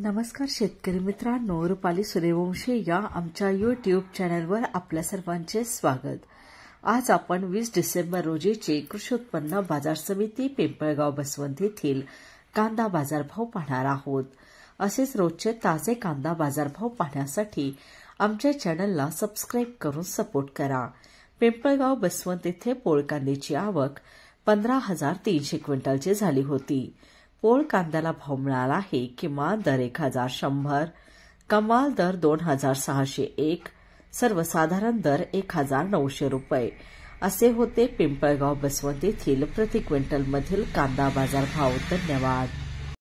नमस्कार शेतकरी मित्रांनो रुपाली सूर्यवंशी या आमच्या यूट्यूब चॅनलवर आपल्या सर्वांचे स्वागत आज आपण वीस डिसेंबर रोजीची कृषी उत्पन्न बाजार समिती पिंपळगाव बसवंत येथील कांदा बाजारभाव पाहणार आहोत असेच रोजचे ताजे कांदा बाजारभाव पाहण्यासाठी आमच्या चॅनलला सबस्क्राईब करून सपोर्ट करा पिंपळगाव बसवंत येथे पोळकांदीची आवक पंधरा हजार तीनशे क्विंटलची झाली होती पोळ कांद्याला भाव मिळाला आहे किमान दर एक हजार शंभर कमाल दर दोन हजार सहाशे एक सर्वसाधारण दर एक हजार नऊशे रुपये असे होते पिंपळगाव बसवंत येथील प्रति क्विंटलमधील कांदा बाजार भाव धन्यवाद